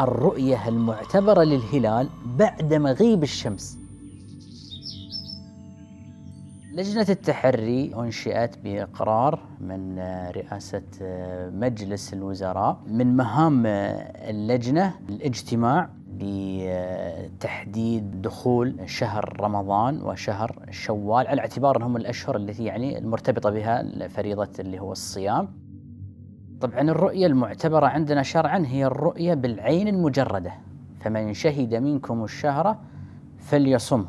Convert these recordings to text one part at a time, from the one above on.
الرؤية المعتبرة للهلال بعد مغيب الشمس لجنة التحري أنشئت بإقرار من رئاسة مجلس الوزراء من مهام اللجنة الاجتماع بتحديد دخول شهر رمضان وشهر شوال على اعتبار انهم الاشهر التي يعني المرتبطه بها فريضه اللي هو الصيام طبعا الرؤية المعتبرة عندنا شرعا هي الرؤية بالعين المجردة فمن شهد منكم الشهر فليصم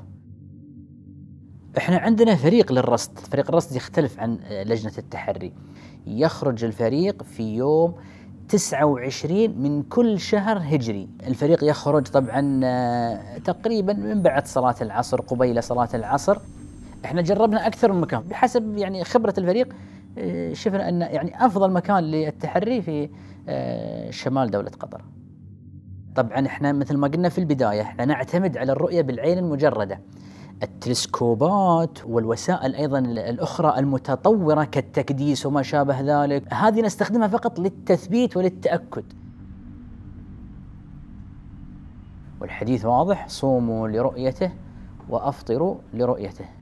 احنا عندنا فريق للرصد فريق الرصد يختلف عن لجنة التحري يخرج الفريق في يوم 29 من كل شهر هجري الفريق يخرج طبعا آه، تقريبا من بعد صلاة العصر قبيل صلاة العصر احنا جربنا اكثر من مكان بحسب يعني خبرة الفريق آه، شفنا ان يعني افضل مكان للتحري في آه، شمال دوله قطر. طبعا احنا مثل ما قلنا في البدايه احنا نعتمد على الرؤيه بالعين المجرده. التلسكوبات والوسائل ايضا الاخرى المتطوره كالتكديس وما شابه ذلك، هذه نستخدمها فقط للتثبيت وللتاكد. والحديث واضح صوموا لرؤيته وافطروا لرؤيته.